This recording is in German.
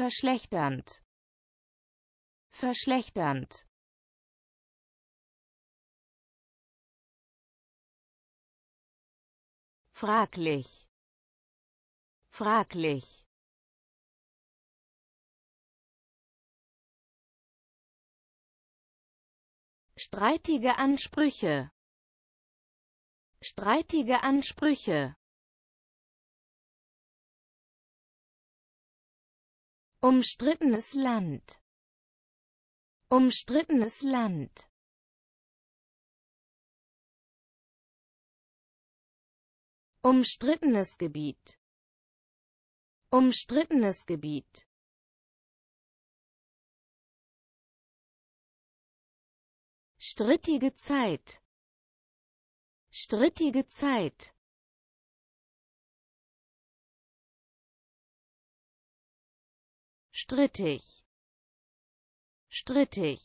verschlechternd verschlechternd fraglich fraglich Streitige Ansprüche Streitige Ansprüche Umstrittenes Land. Umstrittenes Land. Umstrittenes Gebiet. Umstrittenes Gebiet. Strittige Zeit. Strittige Zeit. strittig strittig